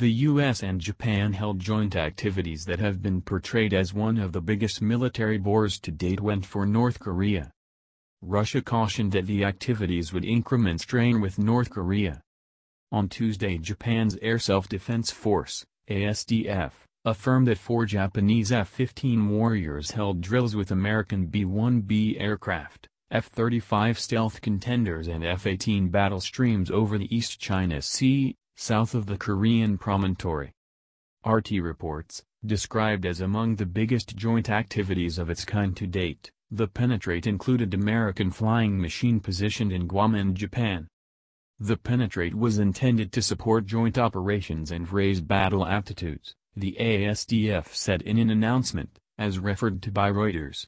The US and Japan held joint activities that have been portrayed as one of the biggest military bores to date went for North Korea. Russia cautioned that the activities would increment strain with North Korea. On Tuesday Japan's Air Self-Defense Force, ASDF, affirmed that four Japanese F-15 Warriors held drills with American B-1B aircraft, F-35 stealth contenders and F-18 battle streams over the East China Sea, south of the Korean promontory. RT reports, described as among the biggest joint activities of its kind to date, the penetrate included American flying machine positioned in Guam and Japan. The penetrate was intended to support joint operations and raise battle aptitudes, the ASDF said in an announcement, as referred to by Reuters.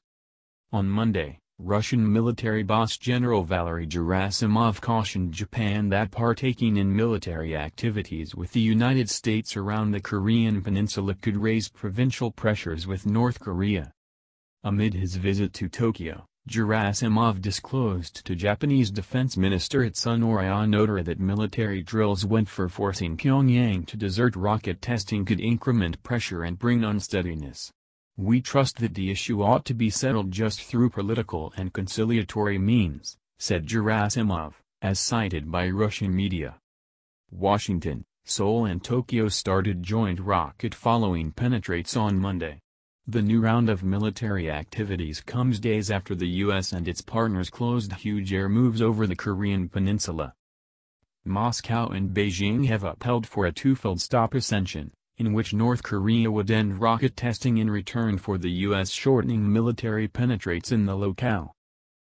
On Monday, Russian military boss General Valery Gerasimov cautioned Japan that partaking in military activities with the United States around the Korean peninsula could raise provincial pressures with North Korea. Amid his visit to Tokyo, Gerasimov disclosed to Japanese Defense Minister Itsunori Onodera that military drills went for forcing Pyongyang to desert rocket testing could increment pressure and bring unsteadiness. We trust that the issue ought to be settled just through political and conciliatory means, said Gerasimov, as cited by Russian media. Washington, Seoul and Tokyo started joint rocket following penetrates on Monday. The new round of military activities comes days after the U.S. and its partners closed huge air moves over the Korean peninsula. Moscow and Beijing have upheld for a twofold stop ascension, in which North Korea would end rocket testing in return for the U.S. shortening military penetrates in the locale.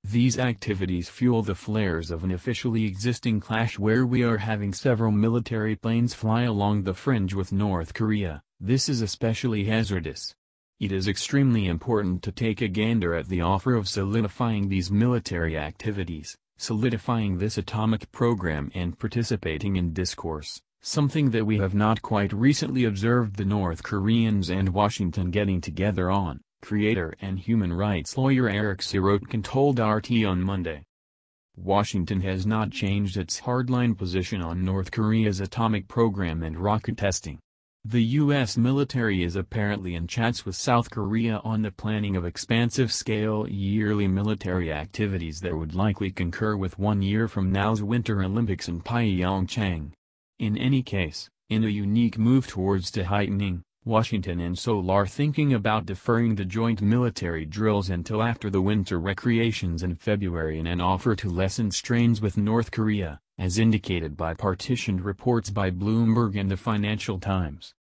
These activities fuel the flares of an officially existing clash where we are having several military planes fly along the fringe with North Korea, this is especially hazardous. It is extremely important to take a gander at the offer of solidifying these military activities, solidifying this atomic program and participating in discourse, something that we have not quite recently observed the North Koreans and Washington getting together on, creator and human rights lawyer Eric Sirotkin told RT on Monday. Washington has not changed its hardline position on North Korea's atomic program and rocket testing. The U.S. military is apparently in chats with South Korea on the planning of expansive-scale yearly military activities that would likely concur with one year from now's Winter Olympics in Pyeongchang. In any case, in a unique move towards de heightening, Washington and Seoul are thinking about deferring the joint military drills until after the winter recreations in February in an offer to lessen strains with North Korea, as indicated by partitioned reports by Bloomberg and the Financial Times.